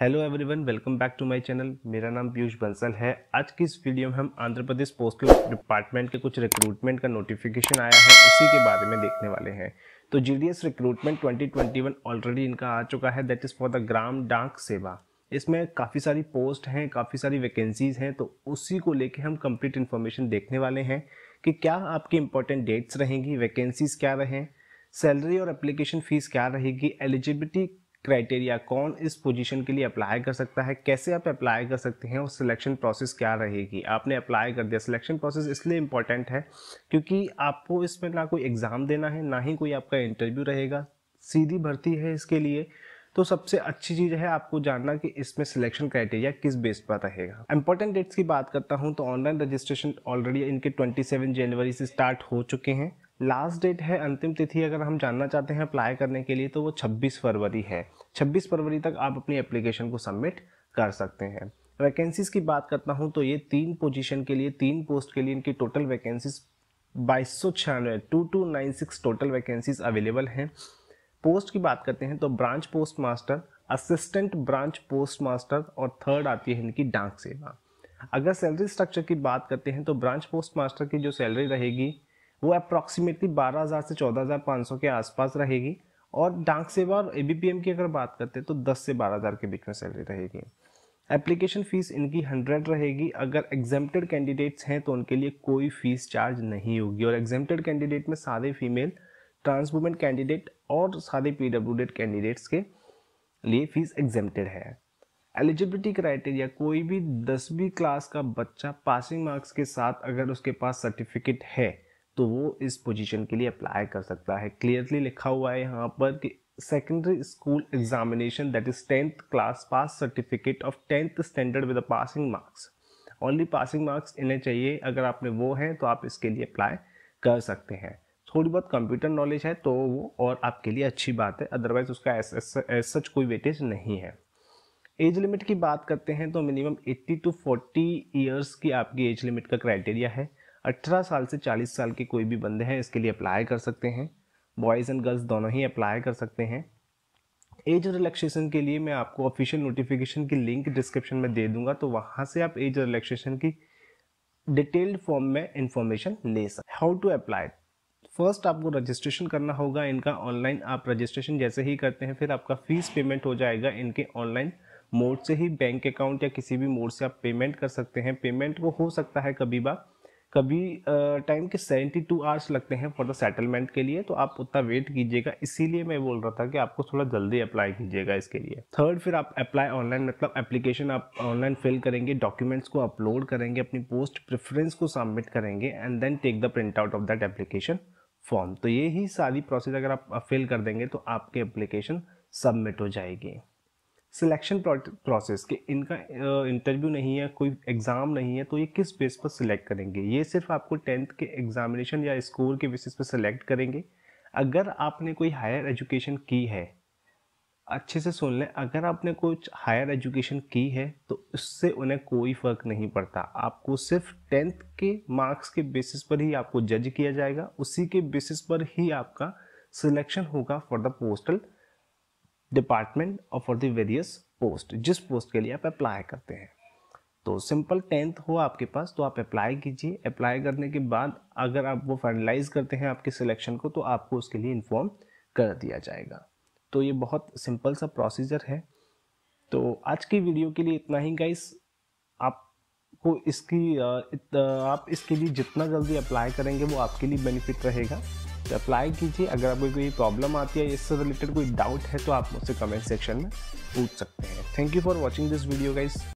hello everyone welcome back to my channel मेरा नाम पीयूष बंसल है आज की इस वीडियो में हम आंध्र प्रदेश पोस्ट के डिपार्टमेंट के कुछ रिक्रूटमेंट का नोटिफिकेशन आया है उसी के बारे में देखने वाले हैं तो जीडीएस रिक्रूटमेंट 2021 ऑलरेडी इनका आ चुका है that is for the Gram Dak Seva इसमें काफ़ी सारी पोस्ट हैं काफ़ी सारी वैकेंसीज़ हैं तो उसी को लेकर हम कंप्लीट इन्फॉर्मेशन देखने वाले हैं कि क्या आपकी इंपॉर्टेंट डेट्स रहेंगी वैकेंसीज़ क्या रहें सैलरी और एप्लीकेशन फ़ीस क्या रहेगी एलिजिबिलिटी क्राइटेरिया कौन इस पोजीशन के लिए अप्लाई कर सकता है कैसे आप अप्लाई कर सकते हैं और सिलेक्शन प्रोसेस क्या रहेगी आपने अप्लाई कर दिया सिलेक्शन प्रोसेस इसलिए इम्पॉर्टेंट है क्योंकि आपको इसमें ना कोई एग्ज़ाम देना है ना ही कोई आपका इंटरव्यू रहेगा सीधी भर्ती है इसके लिए तो सबसे अच्छी चीज़ है आपको जानना कि इसमें सिलेक्शन क्राइटेरिया किस बेस पर रहेगा इंपॉर्टेंट डेट्स की बात करता हूँ तो ऑनलाइन रजिस्ट्रेशन ऑलरेडी इनके 27 जनवरी से स्टार्ट हो चुके हैं लास्ट डेट है अंतिम तिथि अगर हम जानना चाहते हैं अप्लाई करने के लिए तो वो 26 फरवरी है 26 फरवरी तक आप अपनी एप्लीकेशन को सबमिट कर सकते हैं वैकेंसीज़ की बात करता हूँ तो ये तीन पोजीशन के लिए तीन पोस्ट के लिए इनकी टोटल वैकेंसीज बाईस सौ छियानवे two two nine six total vacancies available हैं पोस्ट की बात करते हैं तो branch post master assistant branch post master और थर्ड आती है इनकी डाक सेवा अगर सैलरी स्ट्रक्चर की बात करते हैं तो ब्रांच पोस्ट मास्टर की जो सैलरी रहेगी वो अप्रॉक्सीमेटली 12,000 से 14,500 के आसपास रहेगी और डाक सेवा और ए की अगर बात करते हैं तो 10 से 12,000 के बीच में सैलरी रहेगी एप्लीकेशन फ़ीस इनकी 100 रहेगी अगर एग्जेम्प्टेड कैंडिडेट्स हैं तो उनके लिए कोई फ़ीस चार्ज नहीं होगी और एग्जेम्प्टेड कैंडिडेट में सारे फीमेल ट्रांस कैंडिडेट और सारे पी कैंडिडेट्स के लिए फ़ीस एग्जेम्प्टेड है एलिजिबिलिटी क्राइटेरिया कोई भी दसवीं क्लास का बच्चा पासिंग मार्क्स के साथ अगर उसके पास सर्टिफिकेट है तो वो इस पोजीशन के लिए अप्लाई कर सकता है क्लियरली लिखा हुआ है यहाँ पर कि secondary school examination that is tenth class pass certificate of tenth standard with passing marks only passing marks इन्हें चाहिए अगर आप में वो हैं तो आप इसके लिए अप्लाई कर सकते हैं थोड़ी बहुत कंप्यूटर नॉलेज है तो वो और आपके लिए अच्छी बात है अदरवाइज उसका एस सच कोई वेटेज नहीं है एज लिमिट की बात करते हैं तो मिनिमम 80 टू 40 इयर्स की आपकी एज लिमिट का क्राइटेरिया है अठारह साल से चालीस साल के कोई भी बंदे हैं इसके लिए अप्लाई कर सकते हैं बॉयज़ एंड गर्ल्स दोनों ही अप्लाई कर सकते हैं एज रिलैक्सेशन के लिए मैं आपको ऑफिशियल नोटिफिकेशन की लिंक डिस्क्रिप्शन में दे दूंगा तो वहाँ से आप एज रिलैक्सेशन की डिटेल्ड फॉर्म में इंफॉर्मेशन ले सकते हाउ टू अप्लाई फर्स्ट आपको रजिस्ट्रेशन करना होगा इनका ऑनलाइन आप रजिस्ट्रेशन जैसे ही करते हैं फिर आपका फीस पेमेंट हो जाएगा इनके ऑनलाइन मोड से ही बैंक अकाउंट या किसी भी मोड से आप पेमेंट कर सकते हैं पेमेंट वो हो सकता है कभी बार कभी टाइम के 72 टू आवर्स लगते हैं फॉर द सेटलमेंट के लिए तो आप उतना वेट कीजिएगा इसीलिए मैं बोल रहा था कि आपको थोड़ा जल्दी अप्लाई कीजिएगा इसके लिए थर्ड फिर आप अप्लाई ऑनलाइन मतलब एप्लीकेशन आप ऑनलाइन फिल करेंगे डॉक्यूमेंट्स को अपलोड करेंगे अपनी पोस्ट प्रेफरेंस को सबमिट करेंगे and then take the print out of that application form तो ये ही सारी प्रोसेस अगर आप फिल कर देंगे तो आपकी एप्लीकेशन सबमिट हो जाएगी सिलेक्शन प्रोसेस के इनका इंटरव्यू नहीं है कोई एग्ज़ाम नहीं है तो ये किस बेस पर सिलेक्ट करेंगे ये सिर्फ आपको टेंथ के एग्ज़ामिनेशन या स्कोर के बेसिस पर सिलेक्ट करेंगे अगर आपने कोई हायर एजुकेशन की है अच्छे से सुन लें अगर आपने कुछ हायर एजुकेशन की है तो उससे उन्हें कोई फ़र्क नहीं पड़ता आपको सिर्फ टेंथ के मार्क्स के बेसिस पर ही आपको जज किया जाएगा उसी के बेसिस पर ही आपका सिलेक्शन होगा फॉर द पोस्टल डिपार्टमेंट और फॉर द वेरियस पोस्ट जिस पोस्ट के लिए आप अप्लाई करते हैं तो सिंपल टेंथ हो आपके पास तो आप अप्लाई कीजिए अप्लाई करने के बाद अगर आप वो फाइनलाइज करते हैं आपके सिलेक्शन को तो आपको उसके लिए इन्फॉर्म कर दिया जाएगा तो ये बहुत सिंपल सा प्रोसीजर है तो आज की वीडियो के लिए इतना ही गाइस आपको इसकी इत, आप इसके लिए जितना जल्दी अप्लाई करेंगे वो आपके लिए बेनिफिट रहेगा अप्लाई कीजिए अगर आपको कोई प्रॉब्लम आती है इससे रिलेटेड कोई डाउट है तो आप मुझसे कमेंट सेक्शन में पूछ सकते हैं thank you for watching this video guys